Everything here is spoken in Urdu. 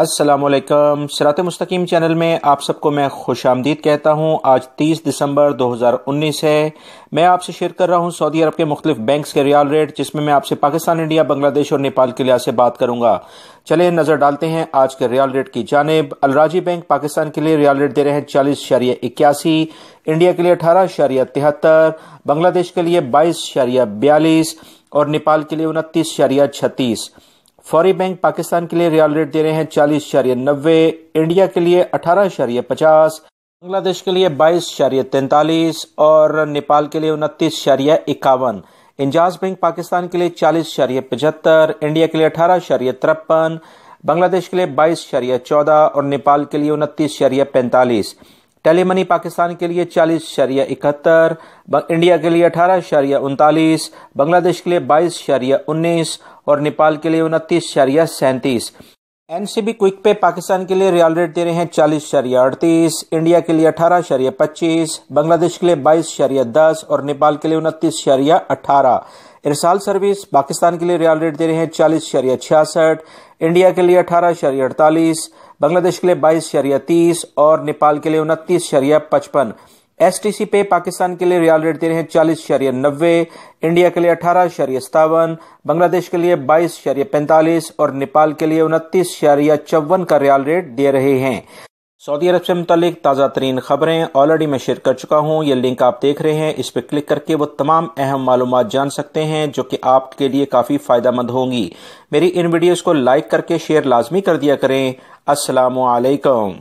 السلام علیکم سرات مستقیم چینل میں آپ سب کو میں خوش آمدید کہتا ہوں آج تیس دسمبر دو ہزار انیس ہے میں آپ سے شیئر کر رہا ہوں سعودی عرب کے مختلف بینکس کے ریال ریٹ جس میں میں آپ سے پاکستان انڈیا بنگلہ دیش اور نیپال کے لیے بات کروں گا چلے نظر ڈالتے ہیں آج کے ریال ریٹ کی جانب الراجی بینک پاکستان کے لیے ریال ریٹ دے رہے ہیں چالیس شاریہ اکیاسی انڈیا کے لیے اٹھارہ شاریہ تہتر بنگلہ دیش کے لیے بائیس شاریہ بیالیس اور نیپال کے لیے انتیس شاریہ چھتیس فوری بینک پاکستان کے لیے ریال ریٹ دے رہے ہیں چالیس شاریہ نوے انڈیا کے لیے اٹھارہ شاریہ پچاس بنگلہ دیش کے لیے بائیس شاریہ تینتالیس اور نیپال کے لیے انتیس شاریہ اکاون انجاز بینک پاکستان کے لیے چالیس شاریہ پچہتر انڈیا کے لیے اٹھارہ شاریہ ترپن بنگلہ دیش کے لیے بائیس شاریہ چودہ اور نیپال کے لیے انتیس شاریہ پینتالیس ٹیلی منی پاکستان کے لیے چالیس شریعہ اکہتر انڈیا کے لیے اٹھارہ شریعہ انتالیس بنگلہ دیش کے لیے بائیس شریعہ انیس اور نیپال کے لیے انتیس شریعہ سینتیس N C B quick Pakistan کے لیے ریال ریٹ دے رہے ہیں چالیس شریعہ اڑتیس انڈیا کے لیے اٹھارہ شریعہ پچیس بنگلہ دیش کے لیے بائیس شریعہ دس اور نیپال کے لیے انتیس شریعہ اٹھارہ ارسال سروس پاکستان کے لیے ریال ریٹ دے رہے ہیں چالیس شریعہ چھیاسٹھ انڈیا کے لیے اٹھارہ شریعہ اڑتالیس بنگلہ دیش کے لیے بائیس شریعہ تیس اور نیپال کے لیے انتیس شریعہ پچپن ایس ٹی سی پہ پاکستان کے لیے ریال ریٹ دے رہے ہیں چالیس شریعہ نوے انڈیا کے لیے اٹھارہ شریعہ ستاون بنگلہ دیش کے لیے بائیس شریعہ پینتالیس اور نیپال کے لیے انتیس شریعہ چون کا ریال ریٹ دے رہے ہیں سعودی عرب سے متعلق تازہ ترین خبریں آلریڈی میں شیئر کر چکا ہوں یہ لنک آپ دیکھ رہے ہیں اس پہ کلک کر کے وہ تمام اہم معلومات جان سکتے ہیں جو کہ آپ کے لیے کافی فائدہ مند ہوں گی میری ان ویڈیوز کو لائک کر کے شیئر لازمی کر دیا کریں السلام علیکم